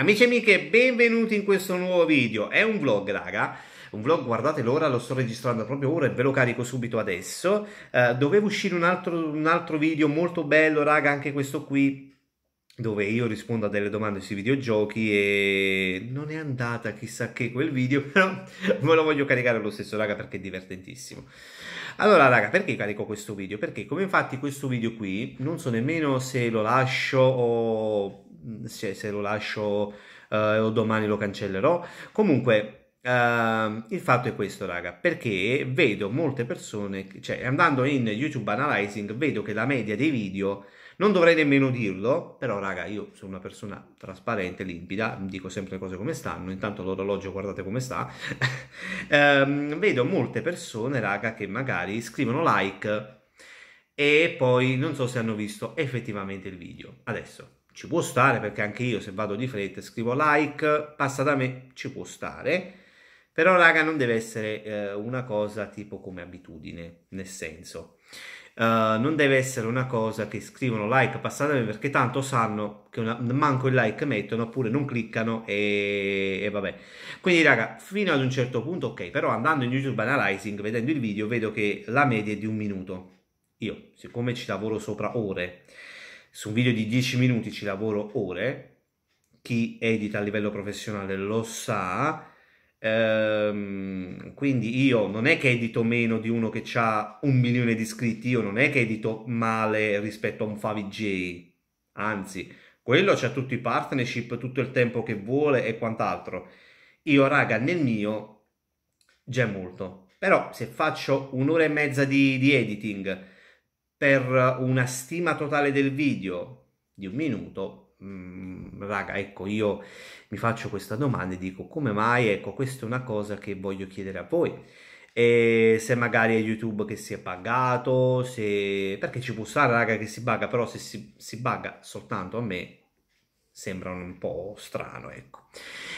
Amici e amiche, benvenuti in questo nuovo video. È un vlog, raga. Un vlog, guardate l'ora, lo sto registrando proprio ora e ve lo carico subito adesso. Uh, eh, dovevo uscire un altro, un altro video molto bello, raga, anche questo qui, dove io rispondo a delle domande sui videogiochi e non è andata chissà che quel video, però ve lo voglio caricare lo stesso, raga, perché è divertentissimo. Allora, raga, perché carico questo video? Perché come infatti questo video qui, non so nemmeno se lo lascio o Mm, se, se lo lascio eh, o domani lo cancellerò. Comunque, eh, il fatto è questo, raga, perché vedo molte persone, cioè andando in YouTube Analyzing, vedo che la media dei video, non dovrei nemmeno dirlo, però raga, io sono una persona trasparente, limpida, dico sempre le cose come stanno, intanto l'orologio guardate come sta, eh, vedo molte persone, raga, che magari scrivono like e poi non so se hanno visto effettivamente il video. Adesso ci può stare perché anche io se vado di fretta scrivo like, passa da me, ci può stare. Però raga non deve essere eh, una cosa tipo come abitudine, nel senso. Eh, non deve essere una cosa che scrivono like, passa da me perché tanto sanno che una, manco il like mettono oppure non cliccano e, e, vabbè. Quindi raga, fino ad un certo punto ok, però andando in YouTube Analyzing, vedendo il video, vedo che la media è di un minuto. Io, siccome ci lavoro sopra ore, su un video di 10 minuti ci lavoro ore, chi edita a livello professionale lo sa, ehm, quindi io non è che edito meno di uno che ha un milione di iscritti, io non è che edito male rispetto a un Favij, anzi, quello c'ha tutti i partnership, tutto il tempo che vuole e quant'altro. Io raga nel mio già è molto, però se faccio un'ora e mezza di, di editing, per una stima totale del video di un minuto, mh, mm, raga, ecco, io mi faccio questa domanda e dico come mai, ecco, questa è una cosa che voglio chiedere a voi. E se magari è YouTube che si è pagato, se... perché ci può stare, raga, che si bugga, però se si, si bugga soltanto a me, sembra un po' strano, ecco.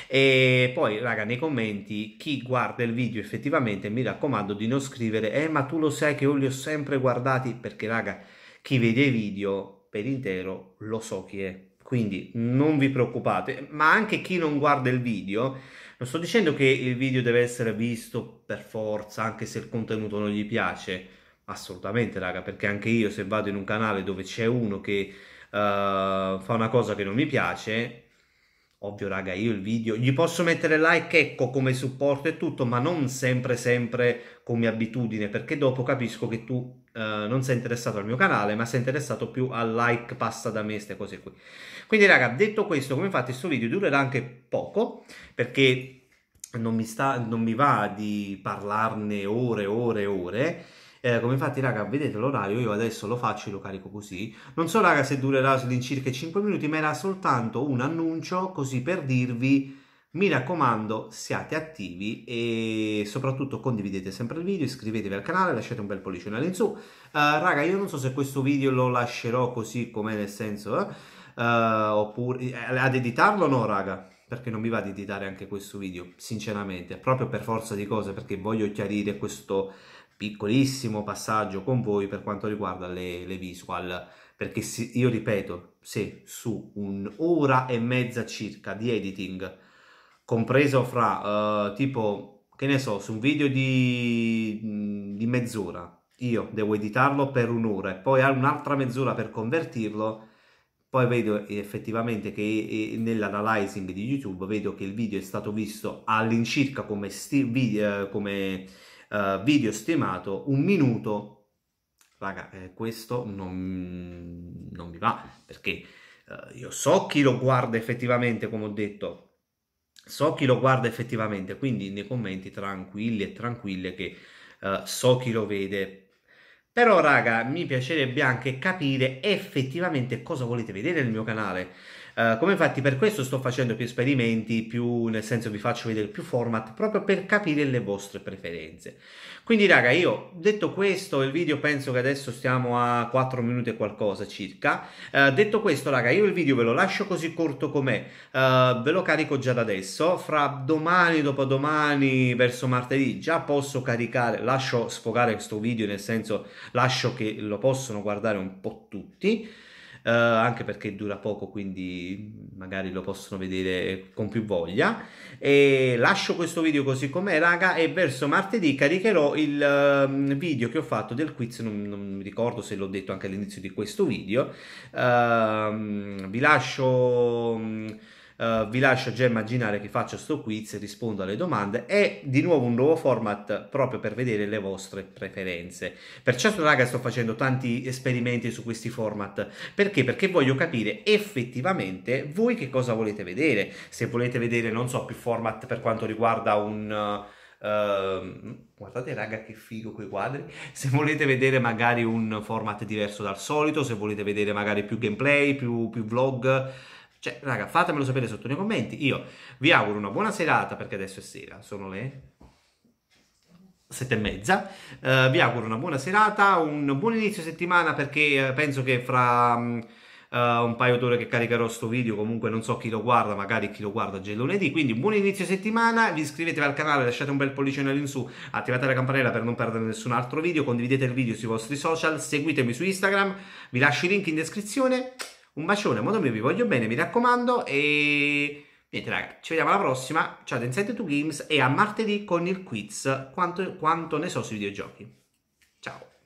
E poi, raga, nei commenti, chi guarda il video effettivamente, mi raccomando di non scrivere «Eh, ma tu lo sai che io li ho sempre guardati?» Perché, raga, chi vede i video per intero lo so chi è. Quindi non vi preoccupate, ma anche chi non guarda il video, non sto dicendo che il video deve essere visto per forza, anche se il contenuto non gli piace, assolutamente raga, perché anche io se vado in un canale dove c'è uno che eh, fa una cosa che non mi piace, ovvio raga io il video gli posso mettere like ecco come supporto e tutto ma non sempre sempre come abitudine perché dopo capisco che tu eh, non sei interessato al mio canale ma sei interessato più al like passa da me queste cose qui quindi raga detto questo come infatti questo video durerà anche poco perché non mi, sta, non mi va di parlarne ore e ore e ore eh, come infatti raga vedete l'orario io adesso lo faccio e lo carico così non so raga se durerà all'incirca 5 minuti ma era soltanto un annuncio così per dirvi mi raccomando, siate attivi e soprattutto condividete sempre il video, iscrivetevi al canale, lasciate un bel pollicino all'insù. Uh, eh, raga, io non so se questo video lo lascerò così com'è, nel senso, eh? uh, oppure eh, ad editarlo no, raga, perché non mi va ad editare anche questo video, sinceramente, proprio per forza di cose, perché voglio chiarire questo piccolissimo passaggio con voi per quanto riguarda le, le visual perché si, io ripeto se su un'ora e mezza circa di editing compreso fra uh, tipo che ne so su un video di, mm, di mezz'ora io devo editarlo per un'ora e poi un'altra mezz'ora per convertirlo poi vedo effettivamente che nell'analyzing di YouTube vedo che il video è stato visto all'incirca come, video, eh, come, uh, video stimato un minuto. Raga, eh, questo non, non, mi va perché uh, io so chi lo guarda effettivamente, come ho detto, so chi lo guarda effettivamente, quindi nei commenti tranquilli e tranquille che uh, so chi lo vede. Però raga, mi piacerebbe anche capire effettivamente cosa volete vedere nel mio canale eh, come infatti per questo sto facendo più esperimenti, più, nel senso vi faccio vedere più format, proprio per capire le vostre preferenze. Quindi raga, io detto questo, il video penso che adesso stiamo a 4 minuti e qualcosa circa. Uh, detto questo raga, io il video ve lo lascio così corto com'è, uh, ve lo carico già da adesso, fra domani, dopodomani, verso martedì già posso caricare, lascio sfogare questo video, nel senso lascio che lo possono guardare un po' tutti eh, anche perché dura poco, quindi magari lo possono vedere con più voglia. E lascio questo video così com'è, raga, e verso martedì caricherò il um, video che ho fatto del quiz, non, non, mi ricordo se l'ho detto anche all'inizio di questo video. Uh, vi lascio... Um, eh, vi lascio già immaginare che faccio sto quiz, rispondo alle domande e di nuovo un nuovo format proprio per vedere le vostre preferenze. Per certo raga sto facendo tanti esperimenti su questi format, perché? Perché voglio capire effettivamente voi che cosa volete vedere, se volete vedere non so più format per quanto riguarda un... Uh, guardate raga che figo quei quadri se volete vedere magari un format diverso dal solito se volete vedere magari più gameplay più, più vlog cioè, raga, fatemelo sapere sotto nei commenti. Io vi auguro una buona serata perché adesso è sera, sono le sette e mezza. Uh, vi auguro una buona serata, un buon inizio settimana perché eh, penso che fra uh, un paio d'ore che caricherò sto video, comunque non so chi lo guarda, magari chi lo guarda già lunedì, quindi buon inizio settimana, vi iscrivetevi al canale, lasciate un bel pollicino all'insù, attivate la campanella per non perdere nessun altro video, condividete il video sui vostri social, seguitemi su Instagram, vi lascio i link in descrizione. Un bacione, modo mio, vi voglio bene, mi raccomando e... Niente raga, ci vediamo alla prossima, ciao da Inside 2 Games e a martedì con il quiz quanto, quanto ne so sui videogiochi. Ciao!